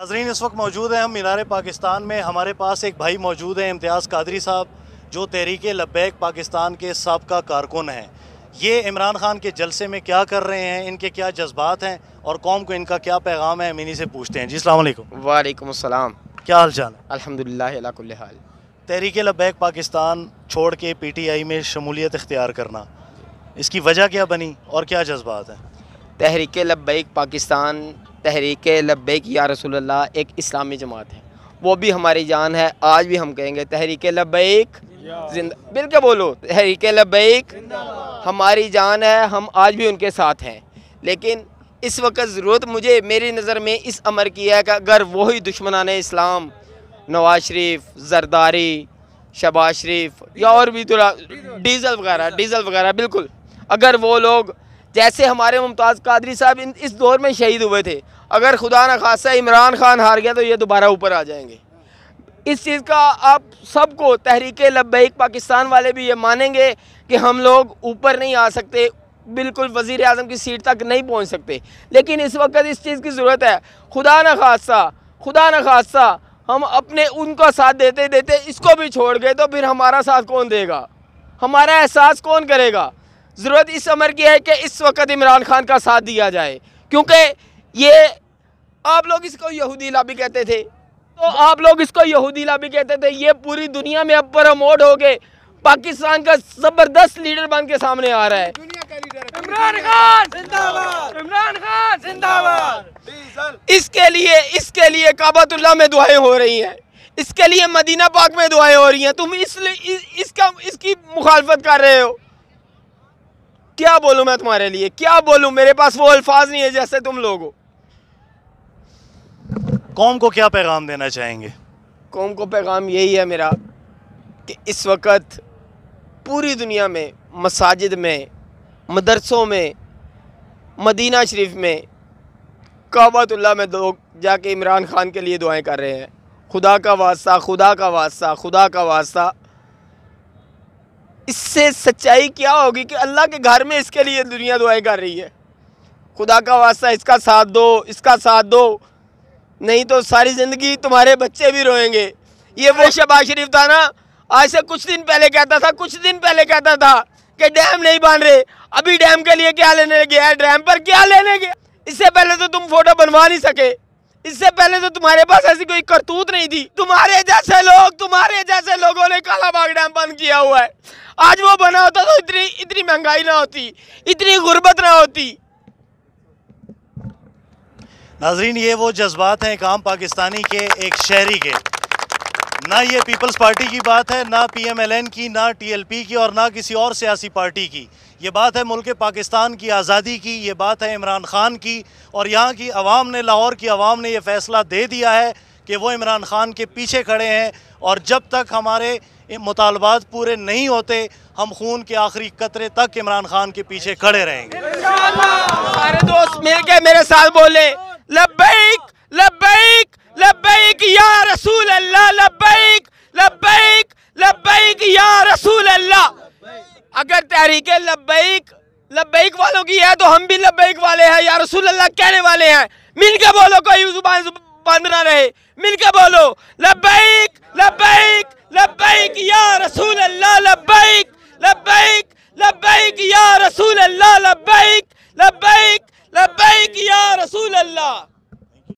नाजरीन इस वक्त मौजूद हैं हम मीनार पाकिस्तान में हमारे पास एक भाई मौजूद हैं इम्तियाज़ कादरी साहब जो तहरीक लब्बैक पाकिस्तान के सबका कारकुन हैं ये इमरान खान के जलसे में क्या कर रहे हैं इनके क्या जज्बात हैं और कौम को इनका क्या पैगाम है हम इन्हीं से पूछते हैं जी अलैक्म वालेकुम अस्सलाम क्या हाल चाल अलहमदिल्ला हाल तहरीक लब्बैक पाकिस्तान छोड़ के पी टी आई में शमूलियत इख्तियार करना इसकी वजह क्या बनी और क्या जज्बात हैं तहरीक लब्बैक पाकिस्तान तहरीक लब्बे की या रसोल्ला एक इस्लामी जमात है वो भी हमारी जान है आज भी हम कहेंगे तहरीक लब्बैक जिंदा बिल के बोलो तहरीक लब्बैक हमारी जान है हम आज भी उनके साथ हैं लेकिन इस वक्त ज़रूरत मुझे मेरी नज़र में इस अमर की है कि अगर वही दुश्मनान इस्लाम नवाज शरीफ जरदारी शबाज शरीफ या और भी थोड़ा तो डीजल वगैरह डीजल वगैरह बिल्कुल अगर वो लोग जैसे हमारे मुमताज़ कादरी साहब इस दौर में शहीद हुए थे अगर खुदा न खासा इमरान खान हार गया तो ये दोबारा ऊपर आ जाएंगे इस चीज़ का आप सबको तहरीक लबैक पाकिस्तान वाले भी ये मानेंगे कि हम लोग ऊपर नहीं आ सकते बिल्कुल वज़ी अजम की सीट तक नहीं पहुँच सकते लेकिन इस वक्त इस चीज़ की ज़रूरत है खुदा न खासा खुदा न खासा हम अपने उनका साथ देते देते इसको भी छोड़ गए तो फिर हमारा साथ कौन देगा हमारा एहसास कौन करेगा ज़रूरत इस अमर की है कि इस वक्त इमरान खान का साथ दिया जाए क्योंकि ये आप लोग इसको यहूदीला भी कहते थे तो आप लोग इसको यहूदीला भी कहते थे ये पूरी दुनिया में अब प्रमोट हो गए पाकिस्तान का जबरदस्त लीडर बन के सामने आ रहा है इमरान खान जिंदाबाद इमरान खान जिंदाबाद इसके लिए इसके लिए काबतुल्ला में दुआएं हो रही हैं इसके लिए मदीना पाक में दुआएं हो रही हैं तुम इसलिए इस, इसका इसकी मुखालफत कर रहे हो क्या बोलूं मैं तुम्हारे लिए क्या बोलूं मेरे पास वो अल्फाज नहीं है जैसे तुम लोग हो कौम को क्या पैगाम देना चाहेंगे कौम को पैगाम यही है मेरा कि इस वक्त पूरी दुनिया में मसाजिद में मदरसों में मदीना शरीफ में काबतुल्ला में लोग जाके इमरान खान के लिए दुआएं कर रहे हैं खुदा का वास्ता खुदा का वास्ता खुदा का वास्ता इससे सच्चाई क्या होगी कि अल्लाह के घर में इसके लिए दुनिया दुआएं कर रही है खुदा का वास्ता इसका साथ दो इसका साथ दो नहीं तो सारी ज़िंदगी तुम्हारे बच्चे भी रोएंगे ये वो शबाज शरीफ था ना आज से कुछ दिन पहले कहता था कुछ दिन पहले कहता था कि डैम नहीं बांध रहे अभी डैम के लिए क्या लेने गया डैम पर क्या लेने गया इससे पहले तो तुम फोटो बनवा नहीं सके इससे पहले तो तुम्हारे पास ऐसी कोई करतूत नहीं थी तुम्हारे जैसे लोग तुम्हारे जैसे लोगों ने कालाबाग डैम बंद किया हुआ है आज वो बना होता तो इतनी इतनी महंगाई ना होती इतनी गुर्बत ना होती नाजरीन ये वो जज्बात हैं एक आम पाकिस्तानी के एक शहरी के ना ये पीपल्स पार्टी की बात है ना पीएमएलएन की ना टीएलपी की और ना किसी और सियासी पार्टी की ये बात है मुल्क पाकिस्तान की आज़ादी की ये बात है इमरान ख़ान की और यहाँ की आवाम ने लाहौर की आवाम ने यह फ़ैसला दे दिया है कि वो इमरान ख़ान के पीछे खड़े हैं और जब तक हमारे मुतालबात पूरे नहीं होते हम खून के आखिरी कतरे तक इमरान ख़ान के पीछे खड़े रहेंगे दोस्त मिल के मेरे साथ बोले लबैक लबैक लबैक या रसूल अल्लाह लबैक लबैक लबैक या रसूल अल्लाह अगर तहरीक लबैक लबैक वालों की है तो हम भी लबैक वाले हैं या रसूल अल्लाह कहने वाले हैं मिल के बोलो कोई जुबान बंद ना रहे मिल के बोलो लबैक लबैक लबैक या रसूल अल्लाह लबैक लबैक